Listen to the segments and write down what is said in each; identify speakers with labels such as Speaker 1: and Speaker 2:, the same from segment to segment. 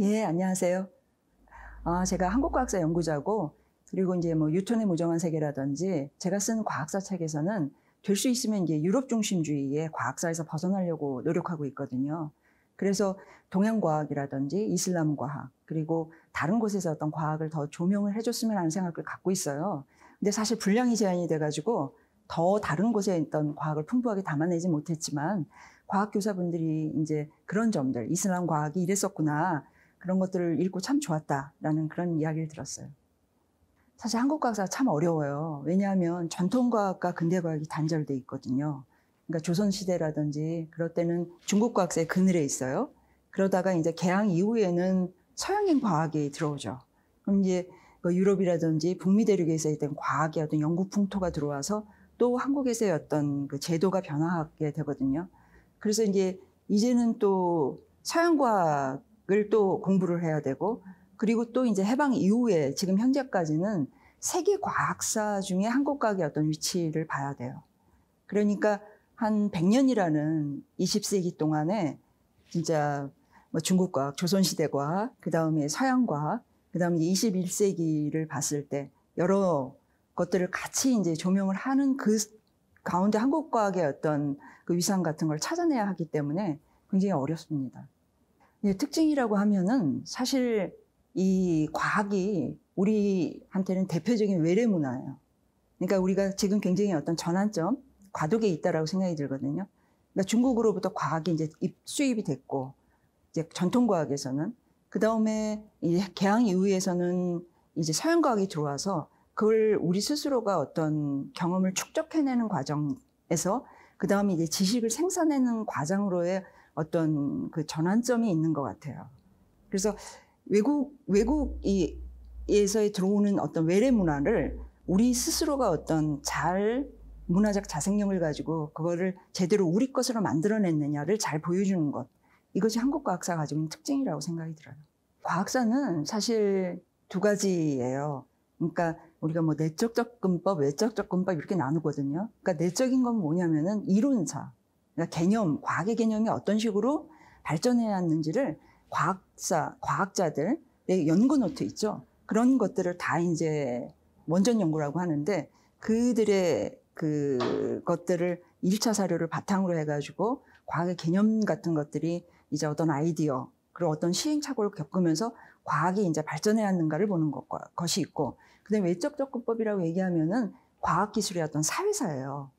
Speaker 1: 예, 안녕하세요. 아, 제가 한국과학사 연구자고 그리고 이제 뭐 유턴의 무정한 세계라든지 제가 쓴 과학사 책에서는 될 수 있으면 이제 유럽 중심주의의 과학사에서 벗어나려고 노력하고 있거든요. 그래서 동양 과학이라든지 이슬람 과학 그리고 다른 곳에서 어떤 과학을 더 조명을 해줬으면 하는 생각을 갖고 있어요. 근데 사실 분량이 제한이 돼가지고 더 다른 곳에 있던 과학을 풍부하게 담아내지 못했지만 과학 교사분들이 이제 그런 점들 이슬람 과학이 이랬었구나 그런 것들을 읽고 참 좋았다라는 그런 이야기를 들었어요. 사실 한국 과학사가 참 어려워요. 왜냐하면 전통 과학과 근대 과학이 단절돼 있거든요. 그러니까 조선 시대라든지 그럴 때는 중국 과학사의 그늘에 있어요. 그러다가 이제 개항 이후에는 서양인 과학이 들어오죠. 그럼 이제 뭐 유럽이라든지 북미 대륙에서 있던 과학의 어떤 연구 풍토가 들어와서 또 한국에서의 어떤 그 제도가 변화하게 되거든요. 그래서 이제 이제는 또 서양 과학 음악을 또 공부를 해야 되고 그리고 또 이제 해방 이후에 지금 현재까지는 세계 과학사 중에 한국 과학의 어떤 위치를 봐야 돼요. 그러니까 한 100년이라는 20세기 동안에 진짜 뭐 중국 과학, 조선 시대 과학, 그다음에 서양 과학, 그다음에 21세기를 봤을 때 여러 것들을 같이 이제 조명을 하는 그 가운데 한국 과학의 어떤 그 위상 같은 걸 찾아내야 하기 때문에 굉장히 어렵습니다. 특징이라고 하면은 사실 이 과학이 우리한테는 대표적인 외래 문화예요. 그러니까 우리가 지금 굉장히 어떤 전환점, 과도기에 있다라고 생각이 들거든요. 그러니까 중국으로부터 과학이 이제 수입이 됐고, 이제 전통 과학에서는 그 다음에 이제 개항 이후에서는 이제 서양 과학이 들어와서 그걸 우리 스스로가 어떤 경험을 축적해내는 과정에서 그 다음에 이제 지식을 생산하는 과정으로의 어떤 그 전환점이 있는 것 같아요. 그래서 외국 외국에서 의 들어오는 어떤 외래 문화를 우리 스스로가 어떤 잘 문화적 자생력을 가지고 그거를 제대로 우리 것으로 만들어냈느냐를 잘 보여주는 것 이것이 한국 과학사 가지고 있는 특징이라고 생각이 들어요. 과학사는 사실 두 가지예요. 그러니까 우리가 뭐 내적 접근법, 외적 접근법 이렇게 나누거든요. 그러니까 내적인 건 뭐냐면은 이론사. 그러니까 개념, 과학의 개념이 어떤 식으로 발전해 왔는지를 과학사, 과학자들의 연구 노트 있죠. 그런 것들을 다 이제 원전 연구라고 하는데 그들의 그 것들을 1차 사료를 바탕으로 해가지고 과학의 개념 같은 것들이 이제 어떤 아이디어, 그리고 어떤 시행착오를 겪으면서 과학이 이제 발전해 왔는가를 보는 것과, 것이 있고, 그 다음에 외적 접근법이라고 얘기하면은 과학기술의 어떤 사회사예요.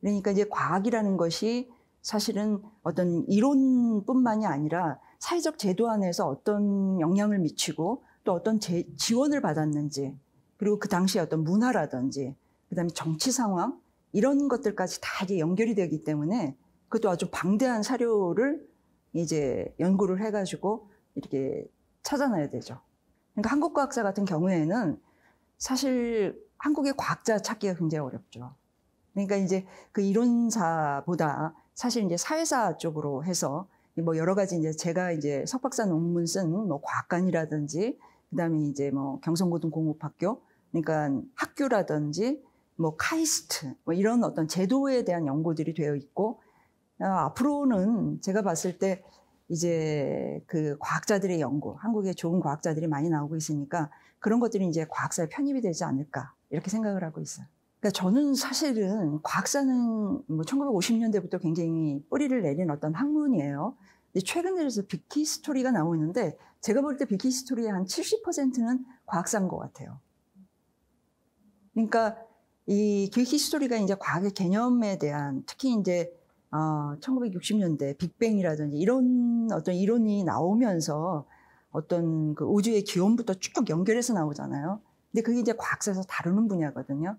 Speaker 1: 그러니까 이제 과학이라는 것이 사실은 어떤 이론뿐만이 아니라 사회적 제도 안에서 어떤 영향을 미치고 또 어떤 제, 지원을 받았는지 그리고 그 당시에 어떤 문화라든지 그다음에 정치 상황 이런 것들까지 다 이제 연결이 되기 때문에 그것도 아주 방대한 사료를 이제 연구를 해가지고 이렇게 찾아내야 되죠. 그러니까 한국 과학자 같은 경우에는 사실 한국의 과학자 찾기가 굉장히 어렵죠. 그러니까 이제 그 이론사보다 사실 이제 사회사 쪽으로 해서 뭐 여러 가지 이제 제가 이제 석박사 논문 쓴 뭐 과학관이라든지 그다음에 이제 뭐 경성고등공업학교 그러니까 학교라든지 뭐 카이스트 뭐 이런 어떤 제도에 대한 연구들이 되어 있고 어, 앞으로는 제가 봤을 때 이제 그 과학자들의 연구 한국에 좋은 과학자들이 많이 나오고 있으니까 그런 것들이 이제 과학사에 편입이 되지 않을까 이렇게 생각을 하고 있어요. 그러니까 저는 사실은 과학사는 뭐 1950년대부터 굉장히 뿌리를 내린 어떤 학문이에요. 최근 들어서 비키 스토리가 나오는데 제가 볼때 비키 스토리의 한 70%는 과학사인 것 같아요. 그러니까 이 비키 스토리가 이제 과학의 개념에 대한 특히 이제 어, 1960년대 빅뱅이라든지 이런 어떤 이론이 나오면서 어떤 그 우주의 기원부터 쭉 연결해서 나오잖아요. 근데 그게 이제 과학사에서 다루는 분야거든요.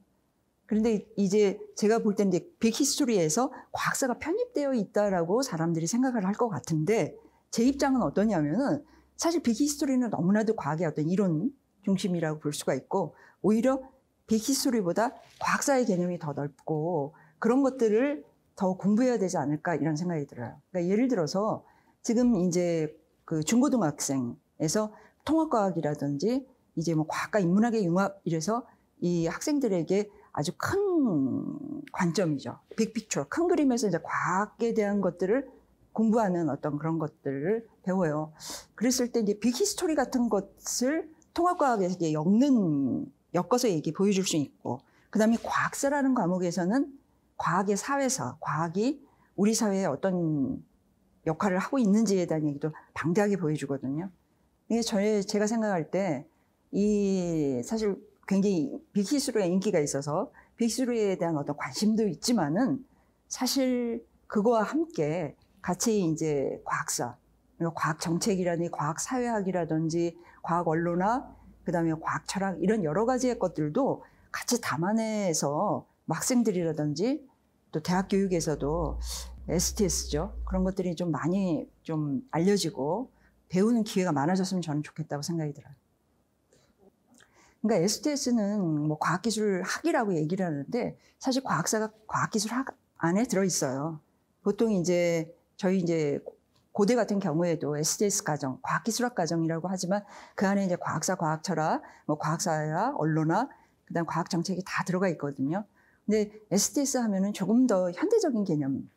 Speaker 1: 그런데 이제 제가 볼 때는 이 빅히스토리에서 과학사가 편입되어 있다라고 사람들이 생각을 할 것 같은데 제 입장은 어떠냐면은 사실 빅히스토리는 너무나도 과학의 어떤 이론 중심이라고 볼 수가 있고 오히려 빅히스토리보다 과학사의 개념이 더 넓고 그런 것들을 더 공부해야 되지 않을까 이런 생각이 들어요. 그러니까 예를 들어서 지금 이제 그 중고등학생에서 통합과학이라든지 이제 뭐 과학과 인문학의 융합 이래서 이 학생들에게 아주 큰 관점이죠. 빅픽처, 큰 그림에서 이제 과학에 대한 것들을 공부하는 어떤 그런 것들을 배워요. 그랬을 때 이제 빅히스토리 같은 것을 통합과학에서 이제 엮는, 엮어서 얘기 보여줄 수 있고, 그 다음에 과학사라는 과목에서는 과학의 사회서 과학이 우리 사회에 어떤 역할을 하고 있는지에 대한 얘기도 방대하게 보여주거든요. 이게 저의, 제가 생각할 때, 이, 사실 굉장히 빅히스로의 인기가 있어서 빅히스로에 대한 어떤 관심도 있지만은 사실 그거와 함께 같이 이제 과학사, 과학 정책이라든지 과학 사회학이라든지 과학 언론학, 그다음에 과학 철학 이런 여러 가지의 것들도 같이 담아내서 학생들이라든지 또 대학 교육에서도 STS죠. 그런 것들이 좀 많이 좀 알려지고 배우는 기회가 많아졌으면 저는 좋겠다고 생각이 들어요. 그러니까 STS는 뭐 과학기술 학이라고 얘기를 하는데 사실 과학사가 과학기술 학 안에 들어 있어요. 보통 이제 저희 이제 고대 같은 경우에도 SDS 과정, 과학기술학 과정이라고 하지만 그 안에 이제 과학사, 과학철학, 뭐 과학사야, 언론화 그다음 과학 정책이 다 들어가 있거든요. 근데 SDS 하면은 조금 더 현대적인 개념,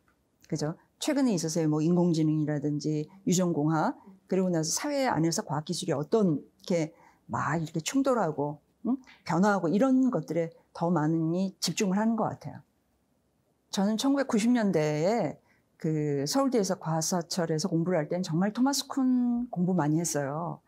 Speaker 1: 그죠? 최근에 있어서의 뭐 인공지능이라든지 유전공학 그리고 나서 사회 안에서 과학기술이 어떤 이렇게 막 이렇게 충돌하고 응? 변화하고 이런 것들에 더 많이 집중을 하는 것 같아요. 저는 1990년대에 그 서울대에서 과사철에서 공부를 할 때는 정말 토마스 쿤 공부 많이 했어요.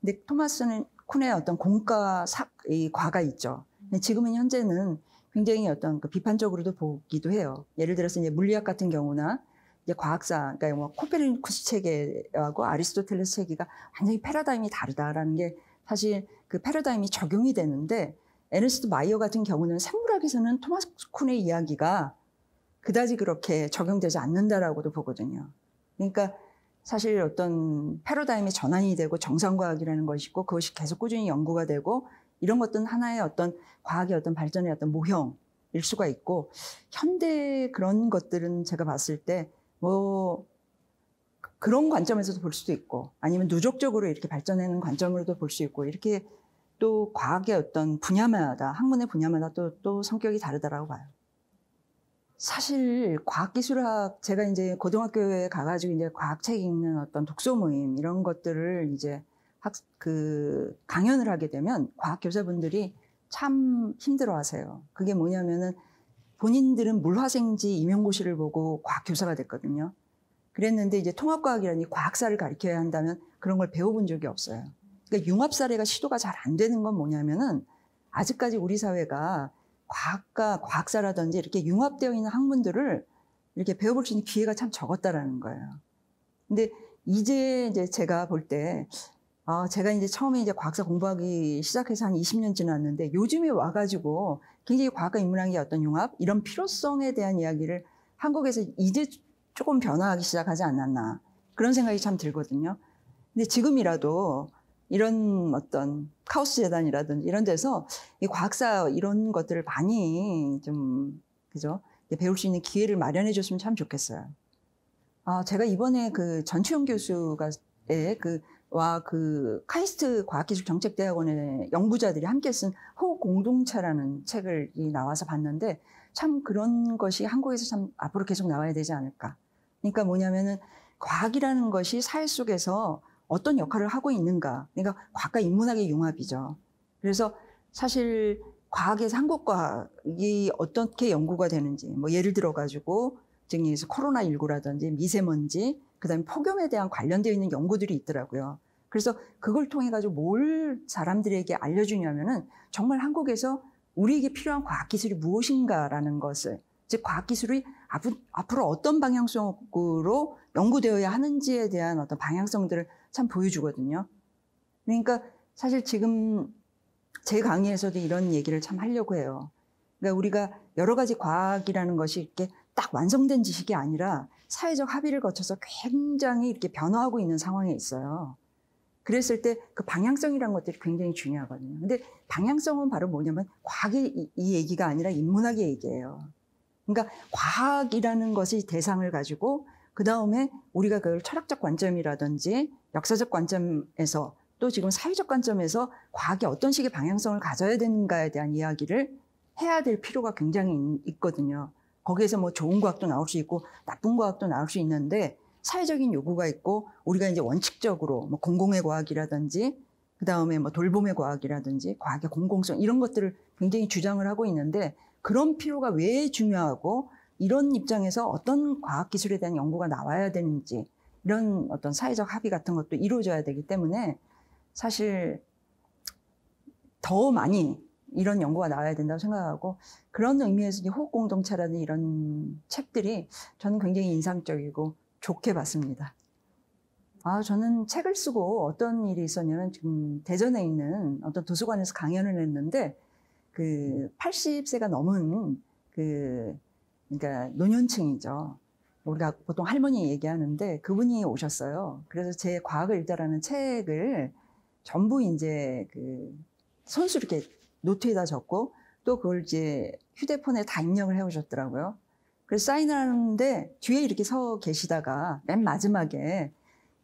Speaker 1: 근데 토마스 는 쿤의 어떤 공과 사, 이 과가 있죠. 근데 지금은 현재는 굉장히 어떤 그 비판적으로도 보기도 해요. 예를 들어서 이제 물리학 같은 경우나 이제 과학사, 그러니까 뭐 코페르니쿠스 체계하고 아리스토텔레스 체계가 완전히 패러다임이 다르다라는 게 사실 그 패러다임이 적용이 되는데 에르스트 마이어 같은 경우는 생물학에서는 토마스 쿤의 이야기가 그다지 그렇게 적용되지 않는다라고도 보거든요. 그러니까 사실 어떤 패러다임이 전환이 되고 정상과학이라는 것이고 있 그것이 계속 꾸준히 연구가 되고 이런 것들은 하나의 어떤 과학의 어떤 발전의 어떤 모형일 수가 있고 현대 그런 것들은 제가 봤을 때뭐 그런 관점에서도 볼 수도 있고 아니면 누적적으로 이렇게 발전하는 관점으로도 볼 수 있고 이렇게 또 과학의 어떤 분야마다 학문의 분야마다 또, 또 성격이 다르다라고 봐요. 사실 과학기술학 제가 이제 고등학교에 가가지고 이제 과학책 읽는 어떤 독서 모임 이런 것들을 이제 학그 강연을 하게 되면 과학 교사분들이 참 힘들어하세요. 그게 뭐냐면은 본인들은 물화생지 임용고시를 보고 과학 교사가 됐거든요. 그랬는데 이제 통합과학이라니 과학사를 가르쳐야 한다면 그런 걸 배워본 적이 없어요. 그러니까 융합 사례가 시도가 잘 안 되는 건 뭐냐면은 아직까지 우리 사회가 과학과 과학사라든지 이렇게 융합되어 있는 학문들을 이렇게 배워볼 수 있는 기회가 참 적었다라는 거예요. 근데 이제 이제 제가 볼 때, 아, 제가 이제 처음에 이제 과학사 공부하기 시작해서 한 20년 지났는데 요즘에 와가지고 굉장히 과학과 인문학의 어떤 융합, 이런 필요성에 대한 이야기를 한국에서 이제 조금 변화하기 시작하지 않았나 그런 생각이 참 들거든요. 근데 지금이라도 이런 어떤 카오스 재단이라든지 이런 데서 이 과학사 이런 것들을 많이 좀 그죠 배울 수 있는 기회를 마련해 줬으면 참 좋겠어요. 아 제가 이번에 그 전치용 교수가 예, 그와 그 카이스트 과학기술정책대학원의 연구자들이 함께 쓴 호공동체라는 책을 나와서 봤는데 참 그런 것이 한국에서 참 앞으로 계속 나와야 되지 않을까. 그러니까 뭐냐면은 과학이라는 것이 사회 속에서 어떤 역할을 하고 있는가. 그러니까 과학과 인문학의 융합이죠. 그래서 사실 과학에서 한국 과학이 어떻게 연구가 되는지, 뭐 예를 들어가지고 지금 여기서 코로나19라든지 미세먼지, 그 다음에 폭염에 대한 관련되어 있는 연구들이 있더라고요. 그래서 그걸 통해가지고 뭘 사람들에게 알려주냐면은 정말 한국에서 우리에게 필요한 과학기술이 무엇인가라는 것을, 즉, 과학기술이 앞으로 어떤 방향성으로 연구되어야 하는지에 대한 어떤 방향성들을 참 보여주거든요. 그러니까 사실 지금 제 강의에서도 이런 얘기를 참 하려고 해요. 그러니까 우리가 여러 가지 과학이라는 것이 이렇게 딱 완성된 지식이 아니라 사회적 합의를 거쳐서 굉장히 이렇게 변화하고 있는 상황에 있어요. 그랬을 때 그 방향성이라는 것들이 굉장히 중요하거든요. 근데 방향성은 바로 뭐냐면 과학의 이, 이 얘기가 아니라 인문학의 얘기예요. 그러니까 과학이라는 것이 대상을 가지고 그 다음에 우리가 그걸 철학적 관점이라든지 역사적 관점에서 또 지금 사회적 관점에서 과학이 어떤 식의 방향성을 가져야 되는가에 대한 이야기를 해야 될 필요가 굉장히 있거든요. 거기에서 뭐 좋은 과학도 나올 수 있고 나쁜 과학도 나올 수 있는데 사회적인 요구가 있고 우리가 이제 원칙적으로 뭐 공공의 과학이라든지 그 다음에 뭐 돌봄의 과학이라든지 과학의 공공성 이런 것들을 굉장히 주장을 하고 있는데 그런 필요가 왜 중요하고 이런 입장에서 어떤 과학 기술에 대한 연구가 나와야 되는지 이런 어떤 사회적 합의 같은 것도 이루어져야 되기 때문에 사실 더 많이 이런 연구가 나와야 된다고 생각하고 그런 의미에서 호흡 공동체라는 이런 책들이 저는 굉장히 인상적이고 좋게 봤습니다. 아, 저는 책을 쓰고 어떤 일이 있었냐면 지금 대전에 있는 어떤 도서관에서 강연을 했는데 그 80세가 넘은 그 그러니까 노년층이죠. 우리가 보통 할머니 얘기하는데 그분이 오셨어요. 그래서 제 과학을 읽다라는 책을 전부 이제 그 손수 이렇게 노트에다 적고 또 그걸 이제 휴대폰에 다 입력을 해 오셨더라고요. 그래서 사인을 하는데 뒤에 이렇게 서 계시다가 맨 마지막에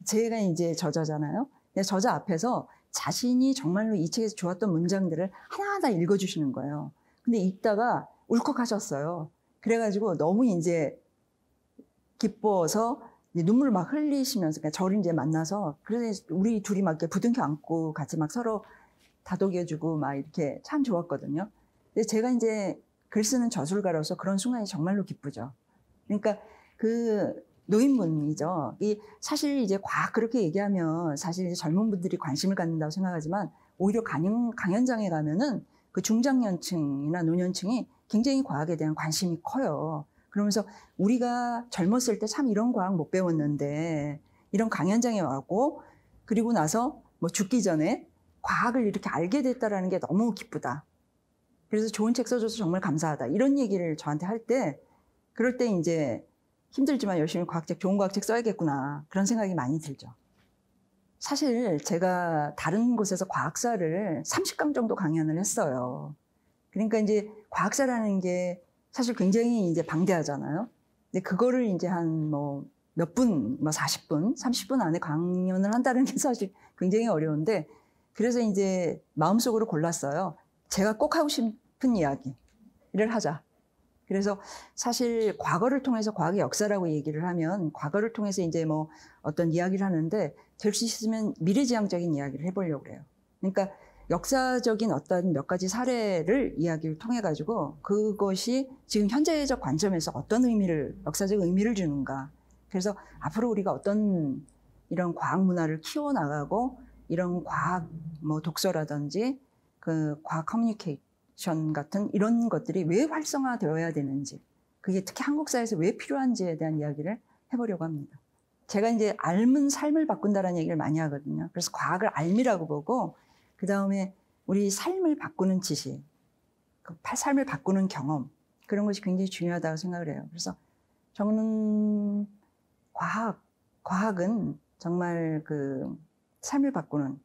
Speaker 1: 제가 이제 저자잖아요. 저자 앞에서 자신이 정말로 이 책에서 좋았던 문장들을 하나하나 읽어주시는 거예요. 근데 읽다가 울컥하셨어요. 그래가지고 너무 이제 기뻐서 이제 눈물을 막 흘리시면서 그러니 저를 이제 만나서 그래서 우리 둘이 막 이렇게 부둥켜 안고 같이 막 서로 다독여주고 막 이렇게 참 좋았거든요. 근데 제가 이제 글 쓰는 저술가로서 그런 순간이 정말로 기쁘죠. 그러니까 그노인문이죠이 사실 이제 과학 그렇게 얘기하면 사실 이제 젊은 분들이 관심을 갖는다고 생각하지만 오히려 강연, 강연장에 가면은 그 중장년층이나 노년층이 굉장히 과학에 대한 관심이 커요. 그러면서 우리가 젊었을 때 참 이런 과학 못 배웠는데 이런 강연장에 와고 그리고 나서 뭐 죽기 전에 과학을 이렇게 알게 됐다라는 게 너무 기쁘다. 그래서 좋은 책 써줘서 정말 감사하다. 이런 얘기를 저한테 할 때, 그럴 때 이제 힘들지만 열심히 과학책, 좋은 과학책 써야겠구나. 그런 생각이 많이 들죠. 사실 제가 다른 곳에서 과학사를 30강 정도 강연을 했어요. 그러니까 이제 과학사라는 게 사실 굉장히 이제 방대하잖아요. 근데 그거를 이제 한 뭐 몇 분, 뭐 40분, 30분 안에 강연을 한다는 게 사실 굉장히 어려운데 그래서 이제 마음속으로 골랐어요. 제가 꼭 하고 싶은 이야기를 하자. 그래서 사실 과거를 통해서 과학의 역사라고 얘기를 하면 과거를 통해서 이제 뭐 어떤 이야기를 하는데 될 수 있으면 미래지향적인 이야기를 해보려고 그래요. 그러니까 역사적인 어떤 몇 가지 사례를 이야기를 통해 가지고 그것이 지금 현재적 관점에서 어떤 의미를 역사적 의미를 주는가. 그래서 앞으로 우리가 어떤 이런 과학 문화를 키워 나가고 이런 과학 뭐 독서라든지 그 과학 커뮤니케이션 같은 이런 것들이 왜 활성화되어야 되는지 그게 특히 한국 사회에서 왜 필요한지에 대한 이야기를 해보려고 합니다. 제가 이제 ა რ 은 삶을 바꾼다라는 얘기를 많이 하거든요. 그래서 과학을 ა რ 이라고 보고 그 다음에 우리 삶을 바꾸는 지식, 그 삶을 바꾸는 경험 그런 것이 굉장히 중요하다고 생각을 해요. 그래서 저는 과학, 과학은 정말 그 삶을 바꾸는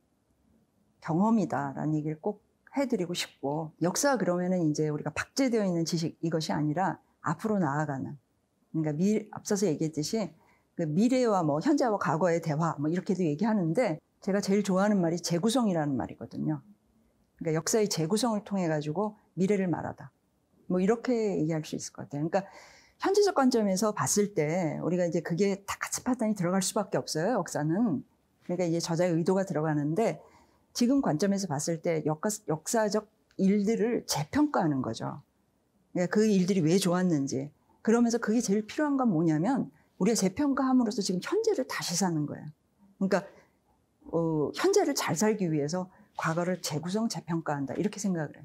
Speaker 1: 경험이다라는 얘기를 꼭 해드리고 싶고 역사 그러면은 이제 우리가 박제되어 있는 지식 이것이 아니라 앞으로 나아가는 그러니까 미, 앞서서 얘기했듯이 그 미래와 뭐 현재와 과거의 대화 뭐 이렇게도 얘기하는데 제가 제일 좋아하는 말이 재구성이라는 말이거든요. 그러니까 역사의 재구성을 통해 가지고 미래를 말하다. 뭐 이렇게 얘기할 수 있을 것 같아요. 그러니까 현재적 관점에서 봤을 때 우리가 이제 그게 다 같이 판단이 들어갈 수밖에 없어요. 역사는 그러니까 이제 저자의 의도가 들어가는데 지금 관점에서 봤을 때 역사, 적 일들을 재평가하는 거죠. 그러니까 그 일들이 왜 좋았는지. 그러면서 그게 제일 필요한 건 뭐냐면 우리가 재평가함으로써 지금 현재를 다시 사는 거예요. 그러니까 어, 현재를 잘 살기 위해서 과거를 재구성, 재평가한다. 이렇게 생각을 해요.